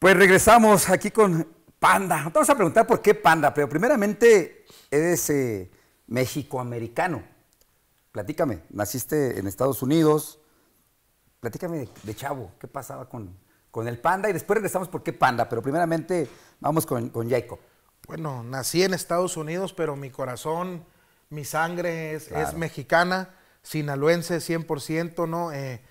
Pues regresamos aquí con Panda. Vamos a preguntar por qué Panda, pero primeramente eres eh, mexicoamericano. Platícame, naciste en Estados Unidos. Platícame de, chavo, ¿qué pasaba con, con, el Panda? Y después regresamos por qué Panda, pero primeramente vamos con, con Jacob. Bueno, nací en Estados Unidos, pero mi corazón, mi sangre es, es mexicana, sinaloense 100%, ¿no? Eh,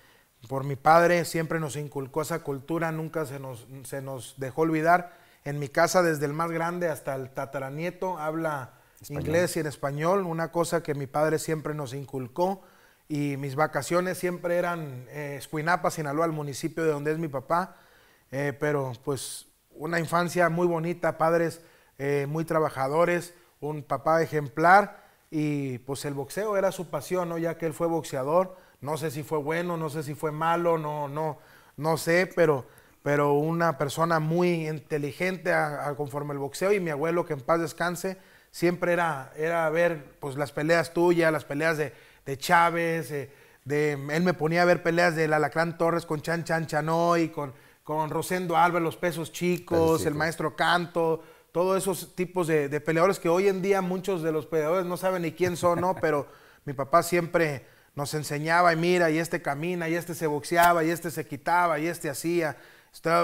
por mi padre, siempre nos inculcó esa cultura, nunca se nos, dejó olvidar. En mi casa, desde el más grande hasta el tataranieto, habla inglés y en español, una cosa que mi padre siempre nos inculcó. Y mis vacaciones siempre eran en eh, Escuinapa, Sinaloa, el municipio de donde es mi papá. Eh, pero pues una infancia muy bonita, padres eh, muy trabajadores, un papá ejemplar. Y pues el boxeo era su pasión, ya que él fue boxeador no sé si fue bueno, no sé si fue malo, no, no, no sé, pero, pero una persona muy inteligente conforme al boxeo y mi abuelo, que en paz descanse, siempre era, era ver pues, las peleas tuyas, las peleas de, Chávez, eh, de, él me ponía a ver peleas del Alacrán Torres con Chan Chan Chanoy, con, con Rosendo Álvarez, los pesos chicos, el maestro Canto, todos esos tipos de, peleadores que hoy en día muchos de los peleadores no saben ni quién son, ¿no? Pero mi papá siempre nos enseñaba y mira, y este camina, y este se boxeaba, y este se quitaba, y este hacía.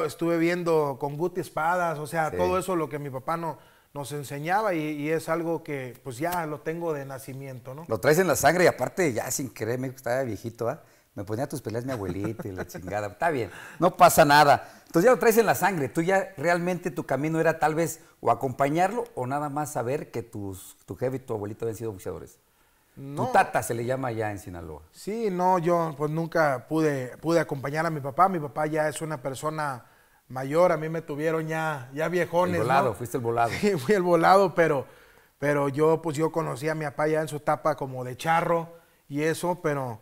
Estuve viendo con Guti Espadas, o sea, todo eso lo que mi papá nos enseñaba y, es algo que pues ya lo tengo de nacimiento, ¿no? Lo traes en la sangre y aparte ya sin querer me estaba viejito, ¿ah? Me ponía tus peleas mi abuelita y la chingada. Está bien, no pasa nada. Entonces ya lo traes en la sangre. Tú ya realmente tu camino era tal vez o acompañarlo o nada más saber que tus, tu jefe y tu abuelito habían sido boxeadores. Tu tata se le llama ya en Sinaloa. Sí, no, yo pues nunca pude, pude acompañar a mi papá. Mi papá ya es una persona mayor, a mí me tuvieron ya, ya viejones. El volado, fuiste el volado. Sí, fui el volado, pero, pero yo pues yo conocí a mi papá ya en su etapa como de charro y eso, pero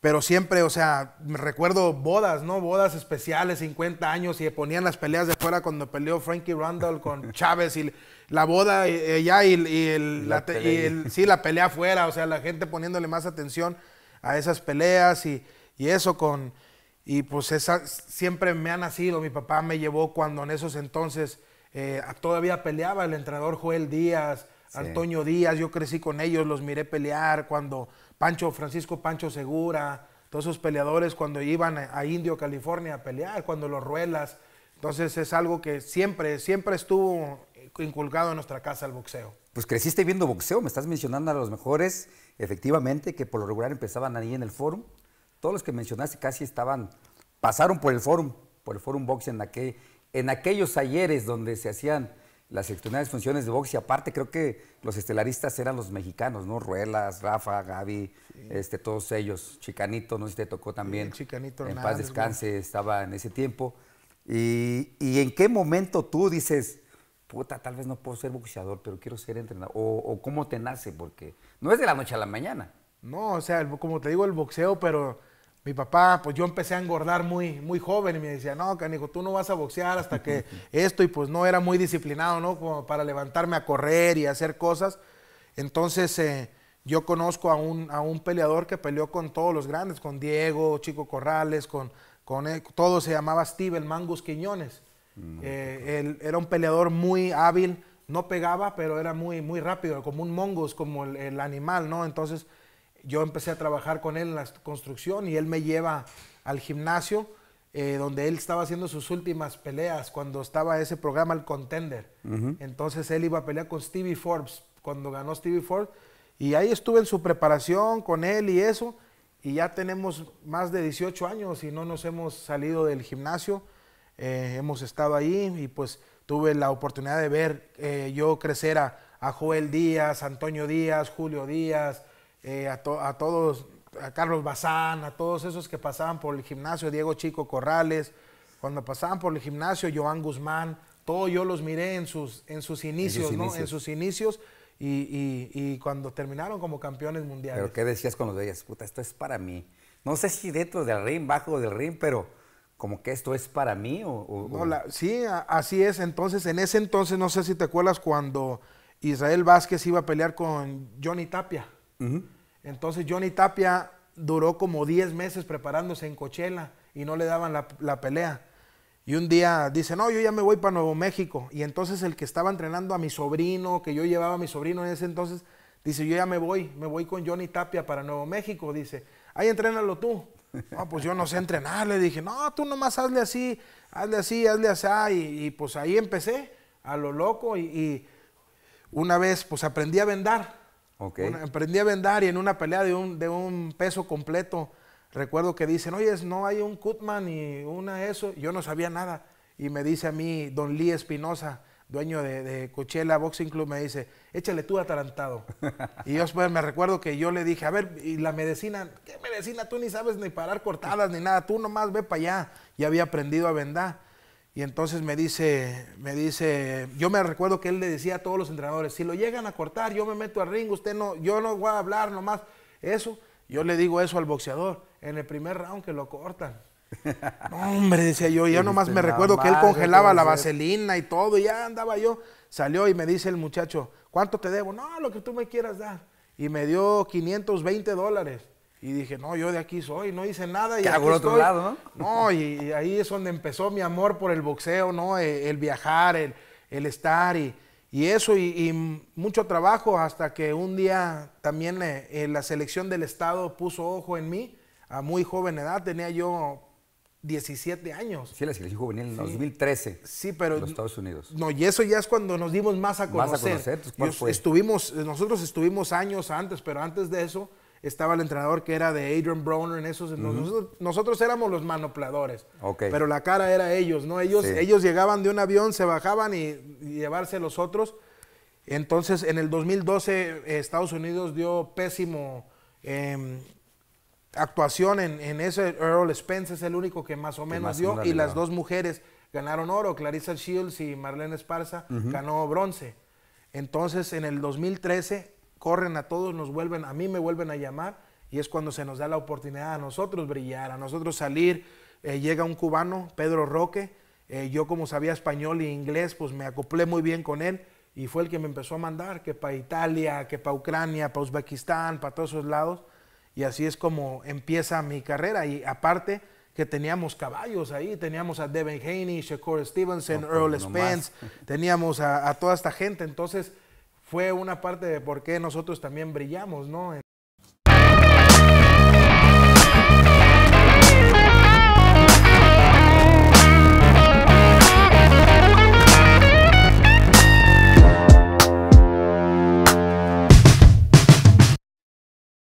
pero siempre, o sea, me recuerdo bodas, ¿no? Bodas especiales, 50 años, y ponían las peleas de fuera cuando peleó Frankie Randall con Chávez y la boda ya y, la sí, la pelea afuera, o sea, la gente poniéndole más atención a esas peleas y, eso con... Y pues esa, siempre me ha nacido, mi papá me llevó cuando en esos entonces eh, todavía peleaba el entrenador Joel Díaz, Antonio Díaz, yo crecí con ellos, los miré pelear cuando Pancho, Francisco Pancho Segura, todos esos peleadores cuando iban a, Indio, California a pelear, cuando los ruelas. Entonces es algo que siempre, siempre estuvo inculcado en nuestra casa el boxeo. Pues creciste viendo boxeo, me estás mencionando a los mejores, efectivamente, que por lo regular empezaban ahí en el forum. Todos los que mencionaste casi estaban, pasaron por el forum, por el forum box en, en aquellos ayeres donde se hacían las extraordinarias funciones de box y aparte creo que los estelaristas eran los mexicanos, ¿no? Ruelas, Rafa, Gaby, este, todos ellos, Chicanito, no sé si te tocó también. Chicanito En paz descanse, estaba en ese tiempo. Y, en qué momento tú dices, puta, tal vez no puedo ser boxeador, pero quiero ser entrenador? O, cómo te nace, porque no es de la noche a la mañana. No, o sea, como te digo, el boxeo, pero mi papá, pues yo empecé a engordar muy, muy joven y me decía, no, canijo, tú no vas a boxear hasta que esto, y pues no era muy disciplinado, ¿no? Como para levantarme a correr y hacer cosas. Entonces, eh, yo conozco a un, a un peleador que peleó con todos los grandes, con Diego, Chico Corrales, con, con todo se llamaba Steve, el Mangus Quiñones. Mm, eh, él era un peleador muy hábil, no pegaba, pero era muy, muy rápido, como un mongus, como el, el animal, ¿no? Entonces, yo empecé a trabajar con él en la construcción y él me lleva al gimnasio eh, donde él estaba haciendo sus últimas peleas cuando estaba ese programa el contender. Entonces él iba a pelear con Stevie Forbes cuando ganó Stevie Forbes y ahí estuve en su preparación con él y eso y ya tenemos más de 18 años y no nos hemos salido del gimnasio. Eh, hemos estado ahí y pues tuve la oportunidad de ver eh, yo crecer a, Joel Díaz, Antonio Díaz, Julio Díaz, eh, a, todos, a Carlos Bazán, a todos esos que pasaban por el gimnasio, Diego Chico Corrales, cuando pasaban por el gimnasio, Joan Guzmán, todo yo los miré en sus, en sus inicios, en sus ¿no? Inicios. En sus inicios. Y, cuando terminaron como campeones mundiales. Pero ¿qué decías cuando decías, Puta, esto es para mí. No sé si dentro del ring, bajo del ring, pero como que esto es para mí. O, sí, así es. Entonces, en ese entonces, no sé si te acuerdas cuando Israel Vázquez iba a pelear con Johnny Tapia. Entonces Johnny Tapia duró como 10 meses preparándose en Coachella y no le daban la, pelea. Y un día dice, no, yo ya me voy para Nuevo México. Y entonces el que estaba entrenando a mi sobrino, que yo llevaba a mi sobrino en ese entonces, dice, yo ya me voy, me voy con Johnny Tapia para Nuevo México. Dice, ahí entrénalo tú. No, pues yo no sé entrenar. Le dije, no, tú nomás hazle así, hazle así, hazle así. Y, pues ahí empecé a lo loco y una vez pues aprendí a vendar Okay. aprendí a vendar y en una pelea de un, peso completo, recuerdo que dicen, oye, no hay un Cutman ni una eso. Yo no sabía nada. Y me dice a mí Don Lee Espinosa, dueño de, de Coachella Boxing Club, me dice, échale tú atarantado. y yo me recuerdo que yo le dije, a ver, y la medicina, ¿qué medicina? Tú ni sabes ni parar cortadas ni nada, tú nomás ve para allá. Y había aprendido a vendar. Y entonces me dice, me dice, yo me recuerdo que él le decía a todos los entrenadores, si lo llegan a cortar, yo me meto al ring, usted no, yo no voy a hablar nomás. Eso, yo le digo eso al boxeador, en el primer round que lo cortan. No, hombre, decía yo, yo nomás me recuerdo que él congelaba la vaselina y todo, y ya andaba yo. Salió y me dice el muchacho, ¿cuánto te debo? No, lo que tú me quieras dar. Y me dio 520 dólares. Y dije, no, yo de aquí soy, no hice nada. Y aquí otro lado, ¿no? No, y, ahí es donde empezó mi amor por el boxeo, ¿no? E, el, viajar, el, estar y, y eso, y, mucho trabajo hasta que un día también eh, eh, la selección del Estado puso ojo en mí a muy joven edad, tenía yo 17 años. Sí, la selección juvenil en 2013. Sí, pero. En los Estados Unidos. No, y eso ya es cuando nos dimos más a conocer. Más a conocer. Estuvimos, nosotros estuvimos años antes, pero antes de eso estaba el entrenador que era de Adrian Broner en esos. nosotros, éramos los manopladores. Pero la cara era ellos, ¿no? Ellos, ellos llegaban de un avión, se bajaban y, llevárselos llevarse los otros. Entonces, en el 2012, eh, Estados Unidos dio pésimo em, actuación en, en, ese. Earl Spence es el único que más o menos dio. Y las dos mujeres ganaron oro. Clarissa Shields y Marlene Esparza ganó bronce. Entonces, en el 2013 corren a todos, nos vuelven, a mí me vuelven a llamar y es cuando se nos da la oportunidad a nosotros brillar, a nosotros salir. Eh, llega un cubano, Pedro Roque, eh, yo como sabía español e inglés, pues me acoplé muy bien con él y fue el que me empezó a mandar, que para Italia, que para Ucrania, para Uzbekistán, para todos esos lados. Y así es como empieza mi carrera. Y aparte que teníamos caballos ahí, teníamos a Devin Haney, Shakur Stevenson, Earl Spence, teníamos a, a toda esta gente. Entonces fue una parte de por qué nosotros también brillamos, ¿no?